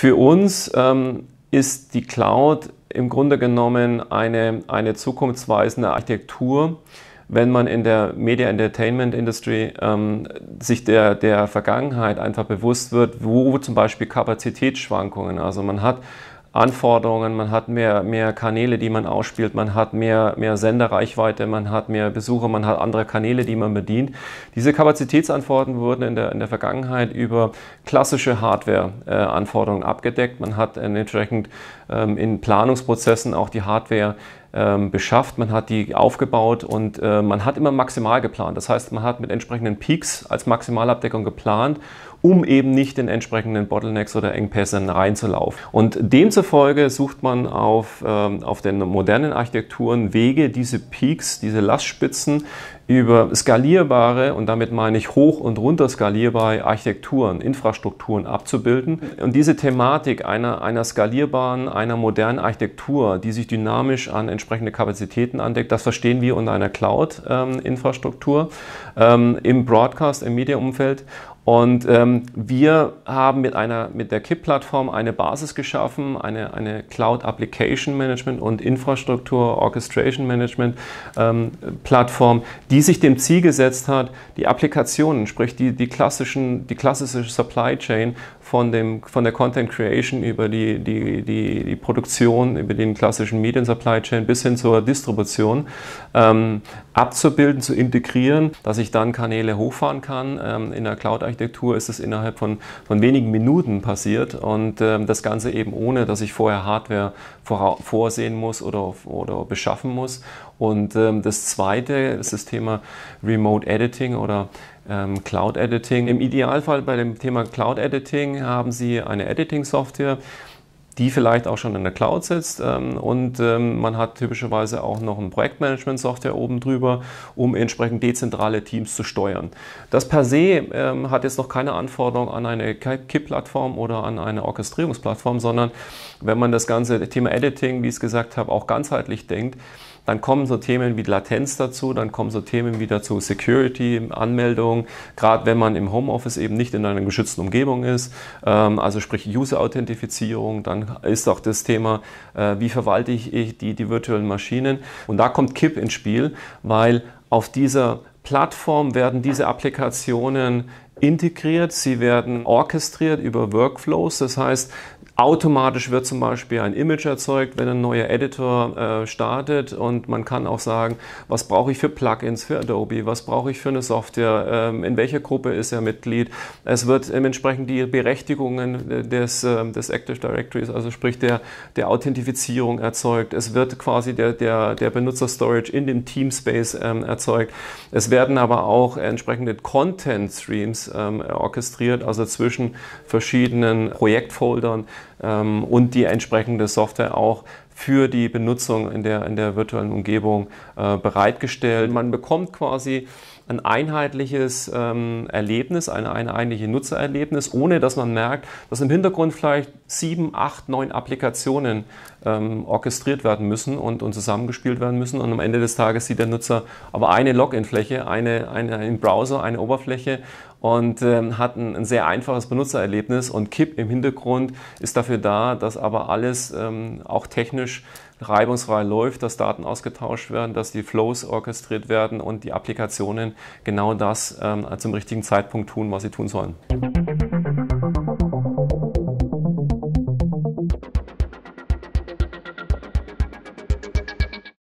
Für uns ähm, ist die Cloud im Grunde genommen eine, eine zukunftsweisende Architektur, wenn man in der Media Entertainment Industry ähm, sich der, der Vergangenheit einfach bewusst wird, wo zum Beispiel Kapazitätsschwankungen, also man hat Anforderungen, man hat mehr, mehr Kanäle, die man ausspielt, man hat mehr, mehr Senderreichweite, man hat mehr Besucher, man hat andere Kanäle, die man bedient. Diese Kapazitätsanforderungen wurden in der, in der Vergangenheit über klassische Hardware-Anforderungen äh, abgedeckt. Man hat entsprechend ähm, in Planungsprozessen auch die Hardware ähm, beschafft, man hat die aufgebaut und äh, man hat immer maximal geplant. Das heißt, man hat mit entsprechenden Peaks als Maximalabdeckung geplant, um eben nicht in entsprechenden Bottlenecks oder Engpässen reinzulaufen. Und demzufolge sucht man auf, ähm, auf den modernen Architekturen Wege, diese Peaks, diese Lastspitzen über skalierbare, und damit meine ich hoch- und runter skalierbare Architekturen, Infrastrukturen abzubilden. Und diese Thematik einer, einer skalierbaren, einer modernen Architektur, die sich dynamisch an entsprechende Kapazitäten andeckt, das verstehen wir unter einer Cloud-Infrastruktur ähm, ähm, im Broadcast, im media und ähm, wir haben mit, einer, mit der KIP-Plattform eine Basis geschaffen, eine, eine Cloud Application Management und Infrastruktur Orchestration Management ähm, Plattform, die sich dem Ziel gesetzt hat, die Applikationen, sprich die, die, klassischen, die klassische Supply Chain von, dem, von der Content Creation über die, die, die, die Produktion, über den klassischen Medien Supply Chain bis hin zur Distribution ähm, abzubilden, zu integrieren, dass ich dann Kanäle hochfahren kann. Ähm, in der Cloud-Architektur ist es innerhalb von, von wenigen Minuten passiert und ähm, das Ganze eben ohne, dass ich vorher Hardware vorsehen muss oder, oder beschaffen muss. Und ähm, das zweite ist das Thema Remote Editing oder ähm, Cloud Editing. Im Idealfall bei dem Thema Cloud Editing haben Sie eine Editing-Software, die vielleicht auch schon in der Cloud sitzt. Ähm, und ähm, man hat typischerweise auch noch ein Projektmanagement-Software oben drüber, um entsprechend dezentrale Teams zu steuern. Das per se ähm, hat jetzt noch keine Anforderung an eine KIP-Plattform oder an eine Orchestrierungsplattform, sondern wenn man das ganze Thema Editing, wie ich es gesagt habe, auch ganzheitlich denkt, dann kommen so Themen wie Latenz dazu, dann kommen so Themen wie dazu Security, Anmeldung, gerade wenn man im Homeoffice eben nicht in einer geschützten Umgebung ist, ähm, also sprich User-Authentifizierung, dann ist auch das Thema, äh, wie verwalte ich die, die virtuellen Maschinen. Und da kommt KIP ins Spiel, weil auf dieser Plattform werden diese Applikationen integriert, sie werden orchestriert über Workflows. Das heißt, Automatisch wird zum Beispiel ein Image erzeugt, wenn ein neuer Editor äh, startet und man kann auch sagen, was brauche ich für Plugins für Adobe, was brauche ich für eine Software, ähm, in welcher Gruppe ist er Mitglied. Es wird entsprechend die Berechtigungen äh, des, ähm, des Active Directories, also sprich der, der Authentifizierung erzeugt. Es wird quasi der, der, der Benutzer-Storage in dem Teamspace ähm, erzeugt. Es werden aber auch entsprechende Content-Streams ähm, orchestriert, also zwischen verschiedenen Projektfoldern ähm, und die entsprechende Software auch für die Benutzung in der, in der virtuellen Umgebung äh, bereitgestellt. Man bekommt quasi ein einheitliches ähm, Erlebnis, eine, eine einheitliche Nutzererlebnis, ohne dass man merkt, dass im Hintergrund vielleicht sieben, acht, neun Applikationen ähm, orchestriert werden müssen und, und zusammengespielt werden müssen. Und am Ende des Tages sieht der Nutzer aber eine Login-Fläche, eine, eine, einen Browser, eine Oberfläche und ähm, hat ein, ein, sehr einfaches Benutzererlebnis. Und KIP im Hintergrund ist dafür da, dass aber alles ähm, auch technisch reibungsfrei läuft, dass Daten ausgetauscht werden, dass die Flows orchestriert werden und die Applikationen genau das ähm, zum richtigen Zeitpunkt tun, was sie tun sollen.